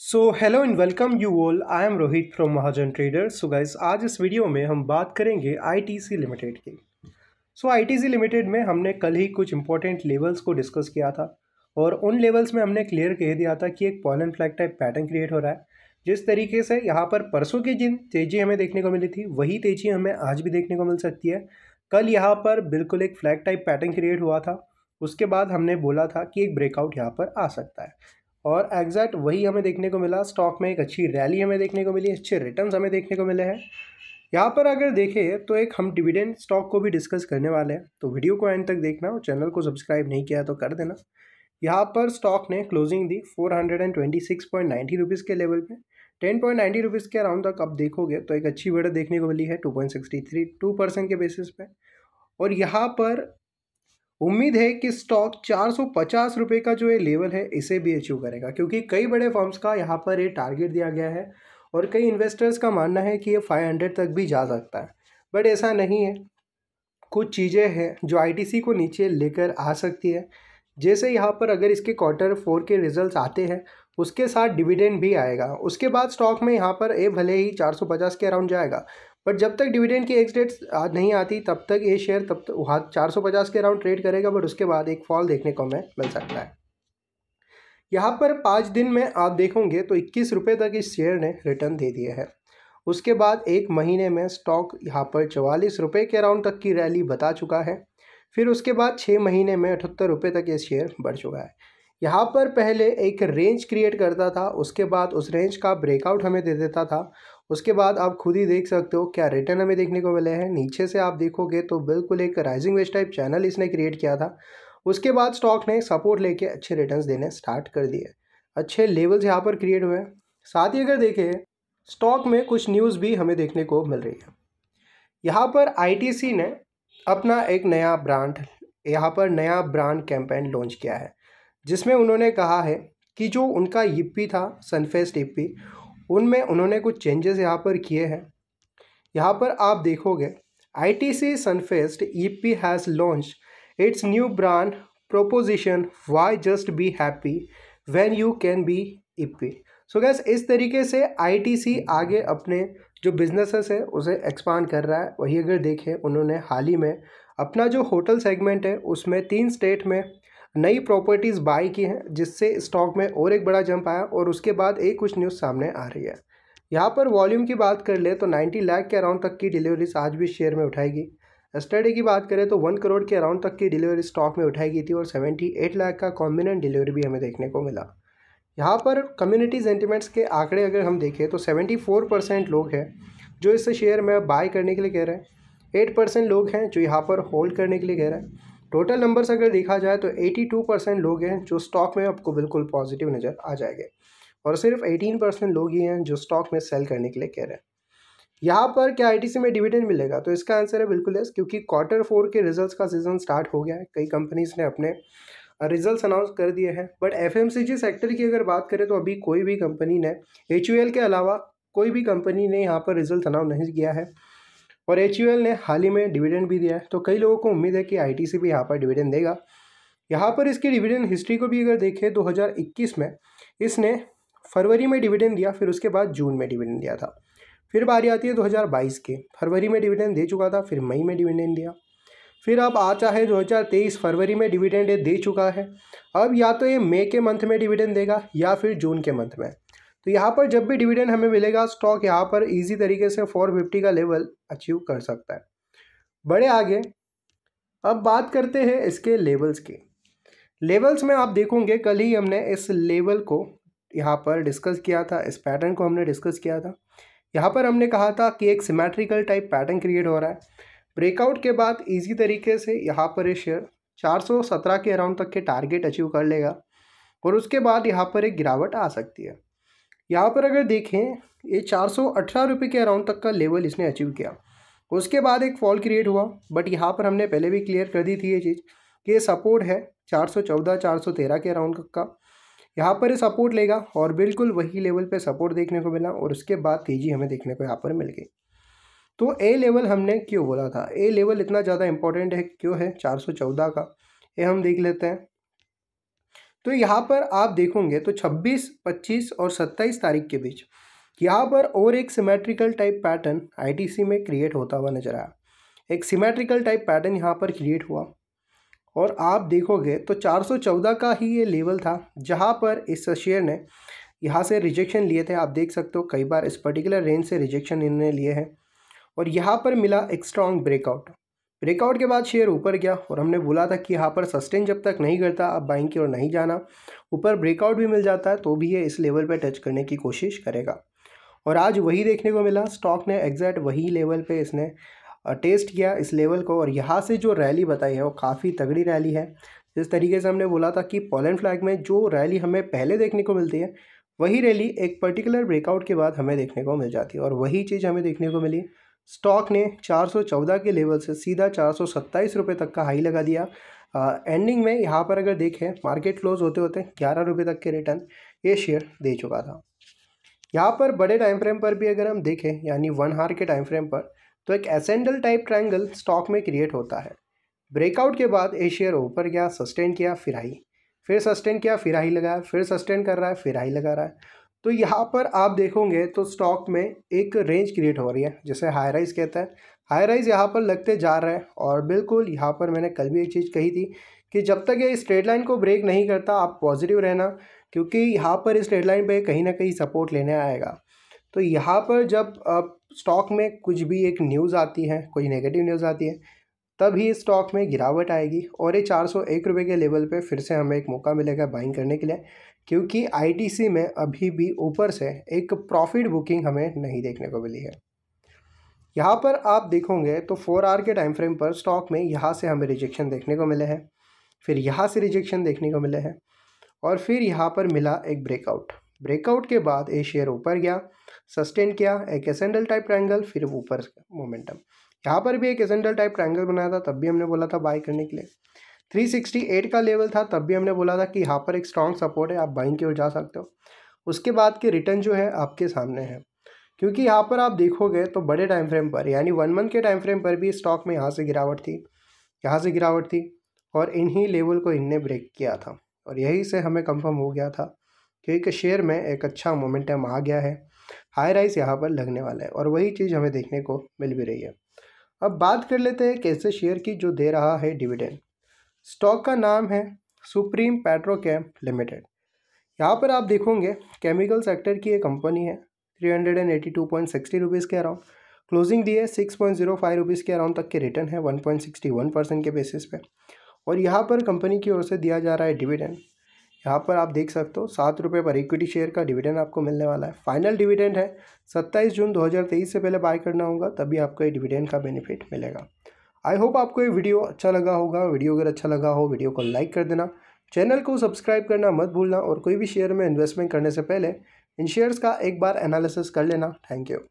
so hello and welcome you all I am Rohit from Mahajan trader so guys आज इस video में हम बात करेंगे आईटीसी लिमिटेड की सो आईटीसी लिमिटेड में हमने कल ही कुछ इंपॉर्टेंट लेवल्स को डिस्कस किया था और उन लेवल्स में हमने क्लियर कह दिया था कि एक pole and flag type pattern create हो रहा है जिस तरीके से यहाँ पर परसों की जिन तेज़ी हमें देखने को मिली थी वही तेज़ी हमें आज भी देखने को मिल सकती है कल यहाँ पर बिल्कुल एक फ्लैग टाइप पैटर्न क्रिएट हुआ था उसके बाद हमने बोला था कि एक ब्रेकआउट यहाँ पर आ सकता है और एग्जैक्ट वही हमें देखने को मिला स्टॉक में एक अच्छी रैली हमें देखने को मिली अच्छे रिटर्न हमें देखने को मिले हैं यहाँ पर अगर देखें तो एक हम डिविडेंड स्टॉक को भी डिस्कस करने वाले हैं तो वीडियो को एंड तक देखना और चैनल को सब्सक्राइब नहीं किया तो कर देना यहाँ पर स्टॉक ने क्लोजिंग दी four hundred and twenty six point ninety rupees के लेवल पे टेन पॉइंट नाइन्टी रुपीज़ के अराउंड तक अब देखोगे तो एक अच्छी बढ़त देखने को मिली है two point sixty three two percent के बेसिस पे और यहाँ पर उम्मीद है कि स्टॉक चार सौ का जो ये लेवल है इसे भी अचीव करेगा क्योंकि कई बड़े फॉर्म्स का यहाँ पर ये टारगेट दिया गया है और कई इन्वेस्टर्स का मानना है कि ये 500 तक भी जा सकता है बट ऐसा नहीं है कुछ चीज़ें हैं जो आईटीसी को नीचे लेकर आ सकती है जैसे यहाँ पर अगर इसके क्वार्टर फोर के रिजल्ट आते हैं उसके साथ डिविडेंड भी आएगा उसके बाद स्टॉक में यहाँ पर ए भले ही 450 के अराउंड जाएगा बट जब तक डिविडेंड की एक्स डेट नहीं आती तब तक ये शेयर तब तक वहाँ चार सौ पचास के अराउंड ट्रेड करेगा बट उसके बाद एक फॉल देखने को हमें मिल सकता है यहाँ पर पाँच दिन में आप देखोगे तो इक्कीस रुपये तक इस शेयर ने रिटर्न दे दिया है उसके बाद एक महीने में स्टॉक यहाँ पर चवालीस रुपये के अराउंड तक की रैली बता चुका है फिर उसके बाद छः महीने में अठहत्तर रुपये तक ये शेयर बढ़ चुका है यहाँ पर पहले एक रेंज क्रिएट करता था उसके बाद उस रेंज का ब्रेकआउट हमें दे देता था उसके बाद आप खुद ही देख सकते हो क्या रिटर्न हमें देखने को मिले हैं नीचे से आप देखोगे तो बिल्कुल एक राइजिंग वेस्ट टाइप चैनल इसने क्रिएट किया था उसके बाद स्टॉक ने सपोर्ट लेके अच्छे रिटर्न्स देने स्टार्ट कर दिए अच्छे लेवल्स यहाँ पर क्रिएट हुए हैं साथ ही अगर देखें स्टॉक में कुछ न्यूज़ भी हमें देखने को मिल रही है यहाँ पर आई ने अपना एक नया ब्रांड यहाँ पर नया ब्रांड कैंपेन लॉन्च किया है जिसमें उन्होंने कहा है कि जो उनका यिप्पी e था सनफेस्ट यिप्पी e उनमें उन्होंने कुछ चेंजेस यहाँ पर किए हैं यहाँ पर आप देखोगे I T C Sunfeast Yippee has launch its new brand proposition why just be happy when you can be Yippee so guys इस तरीके से आई टी सी आगे अपने जो बिजनेसेस है उसे एक्सपांड कर रहा है वही अगर देखें उन्होंने हाल ही में अपना जो होटल सेगमेंट है उसमें तीन स्टेट में नई प्रॉपर्टीज़ बाय की हैं जिससे स्टॉक में और एक बड़ा जंप आया और उसके बाद एक कुछ न्यूज़ सामने आ रही है यहाँ पर वॉल्यूम की बात कर ले तो 90 लाख के अराउंड तक की डिलीवरीज आज भी शेयर में गई स्टडी की बात करें तो वन करोड़ के अराउंड तक की डिलीवरी स्टॉक में उठाई गई थी और सेवेंटी एट लाख का कॉम्बिनेंट डिलीवरी भी हमें देखने को मिला यहाँ पर कम्युनिटी सेंटिमेंट्स के आंकड़े अगर हम देखें तो सेवेंटी फोर परसेंट लोग हैं जो इस शेयर में बाय करने के लिए कह रहे हैं एट परसेंट लोग हैं जो यहाँ पर होल्ड करने के लिए कह रहे हैं टोटल नंबर्स अगर देखा जाए तो 82 परसेंट लोग हैं जो स्टॉक में आपको बिल्कुल पॉजिटिव नज़र आ जाएंगे और सिर्फ 18 परसेंट लोग ही हैं जो स्टॉक में सेल करने के लिए कह रहे हैं यहाँ पर क्या आईटीसी में डिविडेंड मिलेगा तो इसका आंसर है बिल्कुल यस क्योंकि क्वार्टर फोर के रिजल्ट्स का सीजन स्टार्ट हो गया है कई कंपनीज ने अपने रिजल्ट्स अनाउंस कर दिए हैं बट एफ सेक्टर की अगर बात करें तो अभी कोई भी कंपनी ने एच के अलावा कोई भी कंपनी ने यहाँ पर रिजल्ट अनाउंस नहीं किया है और एच ने हाल ही में डिविडेंड भी दिया है तो कई लोगों को उम्मीद है कि आई भी यहाँ पर डिविडेंड देगा यहाँ पर इसकी डिविडेंड हिस्ट्री को भी अगर देखें 2021 में इसने फरवरी में डिविडेंड दिया फिर उसके बाद जून में डिविडेंड दिया था फिर बारी आती है 2022 के फरवरी में डिविडेंड दे चुका था फिर मई में डिविडेंड दिया फिर अब आ चाहे 2023 फरवरी में डिविडेंड दे चुका है अब या तो ये मई के मंथ में डिविडेंड देगा या फिर जून के मंथ में तो यहाँ पर जब भी डिविडेंड हमें मिलेगा स्टॉक यहाँ पर इजी तरीके से फोर फिफ्टी का लेवल अचीव कर सकता है बड़े आगे अब बात करते हैं इसके लेवल्स की लेवल्स में आप देखोगे कल ही हमने इस लेवल को यहाँ पर डिस्कस किया था इस पैटर्न को हमने डिस्कस किया था यहाँ पर हमने कहा था कि एक सिमेट्रिकल टाइप पैटर्न क्रिएट हो रहा है ब्रेकआउट के बाद इजी तरीके से यहाँ पर ये शेयर 417 के अराउंड तक के टारगेट अचीव कर लेगा और उसके बाद यहाँ पर एक गिरावट आ सकती है यहाँ पर अगर देखें ये चार सौ अठारह रुपये के अराउंड तक का लेवल इसने अचीव किया उसके बाद एक फॉल क्रिएट हुआ बट यहाँ पर हमने पहले भी क्लियर कर दी थी ये चीज़ कि ये सपोर्ट है चार सौ चौदह चार सौ तेरह के अराउंड तक का यहाँ पर ये सपोर्ट लेगा और बिल्कुल वही लेवल पर सपोर्ट देखने को मिला और उसके बाद तेज़ी हमें देखने को यहाँ पर मिल गई तो ए लेवल हमने क्यों बोला था ए लेवल इतना ज़्यादा इंपॉर्टेंट है क्यों है चार सौ चौदह का ये हम देख लेते हैं तो यहाँ पर आप देखोगे तो 26, 25 और 27 तारीख के बीच यहाँ पर और एक सिमेट्रिकल टाइप पैटर्न आईटीसी में क्रिएट होता हुआ नजर आया एक सिमेट्रिकल टाइप पैटर्न यहाँ पर क्रिएट हुआ और आप देखोगे तो 414 का ही ये लेवल था जहाँ पर इस शेयर ने यहाँ से रिजेक्शन लिए थे आप देख सकते हो कई बार इस पर्टिकुलर रेंज से रिजेक्शन इन्होंने लिए हैं और यहाँ पर मिला एक स्ट्रॉन्ग ब्रेकआउट ब्रेकआउट के बाद शेयर ऊपर गया और हमने बोला था कि यहाँ पर सस्टेन जब तक नहीं करता अब बाइंग की ओर नहीं जाना ऊपर ब्रेकआउट भी मिल जाता है तो भी ये इस लेवल पर टच करने की कोशिश करेगा और आज वही देखने को मिला स्टॉक ने एग्जैक्ट वही लेवल पर इसने टेस्ट किया इस लेवल को और यहाँ से जो रैली बताई है वो काफ़ी तगड़ी रैली है जिस तरीके से हमने बोला था कि पोलैंड फ्लैग में जो रैली हमें पहले देखने को मिलती है वही रैली एक पर्टिकुलर ब्रेकआउट के बाद हमें देखने को मिल जाती है और वही चीज़ हमें देखने को मिली स्टॉक ने 414 के लेवल से सीधा चार रुपए तक का हाई लगा दिया एंडिंग में यहाँ पर अगर देखें मार्केट क्लोज होते होते ग्यारह रुपये तक के रिटर्न ये शेयर दे चुका था यहाँ पर बड़े टाइम फ्रेम पर भी अगर हम देखें यानी वन हार के टाइम फ्रेम पर तो एक एसेंडल टाइप ट्रायंगल स्टॉक में क्रिएट होता है ब्रेकआउट के बाद ये शेयर ऊपर गया सस्टेन किया फिर हाई फिर सस्टेन किया फिर हाई लगाया फिर सस्टेन कर रहा है फिर हाई लगा रहा है तो यहाँ पर आप देखोगे तो स्टॉक में एक रेंज क्रिएट हो रही है जैसे हाई राइज कहता है हाई राइज यहाँ पर लगते जा रहा है और बिल्कुल यहाँ पर मैंने कल भी एक चीज़ कही थी कि जब तक ये स्ट्रेट लाइन को ब्रेक नहीं करता आप पॉजिटिव रहना क्योंकि यहाँ पर इस ट्रेड लाइन पर कहीं ना कहीं सपोर्ट लेने आएगा तो यहाँ पर जब स्टॉक में कुछ भी एक न्यूज़ आती है कोई नेगेटिव न्यूज़ आती है तभी स्टॉक में गिरावट आएगी और ये चार सौ एक रुपये के लेवल पे फिर से हमें एक मौका मिलेगा बाइंग करने के लिए क्योंकि आईटीसी में अभी भी ऊपर से एक प्रॉफिट बुकिंग हमें नहीं देखने को मिली है यहाँ पर आप देखोगे तो फोर आर के टाइम फ्रेम पर स्टॉक में यहाँ से हमें रिजेक्शन देखने को मिले हैं फिर यहाँ से रिजेक्शन देखने को मिले हैं और फिर यहाँ पर मिला एक ब्रेकआउट ब्रेकआउट के बाद ये शेयर ऊपर गया सस्टेन किया एक एसेंडल टाइप ट्रायंगल फिर ऊपर मोमेंटम यहाँ पर भी एक एसेंडल टाइप ट्रायंगल बनाया था तब भी हमने बोला था बाय करने के लिए 368 का लेवल था तब भी हमने बोला था कि यहाँ पर एक स्ट्रॉन्ग सपोर्ट है आप बाइंग की ओर जा सकते हो उसके बाद के रिटर्न जो है आपके सामने है क्योंकि यहाँ पर आप देखोगे तो बड़े टाइम फ्रेम पर यानी वन मंथ के टाइम फ्रेम पर भी स्टॉक में यहाँ से गिरावट थी यहाँ से गिरावट थी और इन्हीं लेवल को इनने ब्रेक किया था और यही से हमें कंफर्म हो गया था क्योंकि शेयर में एक अच्छा मोमेंटम आ गया है हाई राइस यहाँ पर लगने वाला है और वही चीज़ हमें देखने को मिल भी रही है अब बात कर लेते हैं कैसे शेयर की जो दे रहा है डिविडेंड स्टॉक का नाम है सुप्रीम पेट्रोकेम लिमिटेड यहाँ पर आप देखोगे केमिकल सेक्टर की ये कंपनी है three hundred and eighty two point sixty rupees के अराउंड क्लोजिंग दी है six point zero five rupees के अराउंड तक के रिटर्न है one point sixty one percent के बेसिस पे और यहाँ पर कंपनी की ओर से दिया जा रहा है डिविडेंड यहाँ पर आप देख सकते हो सात रुपये पर इक्विटी शेयर का डिविडेंड आपको मिलने वाला है फाइनल डिविडेंड है सत्ताईस जून तेईस से पहले बाय करना होगा तभी आपको ये डिविडेंड का बेनिफिट मिलेगा आई होप आपको ये वीडियो अच्छा लगा होगा वीडियो अगर अच्छा लगा हो वीडियो को लाइक कर देना चैनल को सब्सक्राइब करना मत भूलना और कोई भी शेयर में इन्वेस्टमेंट करने से पहले इन शेयर्स का एक बार एनालिसिस कर लेना थैंक यू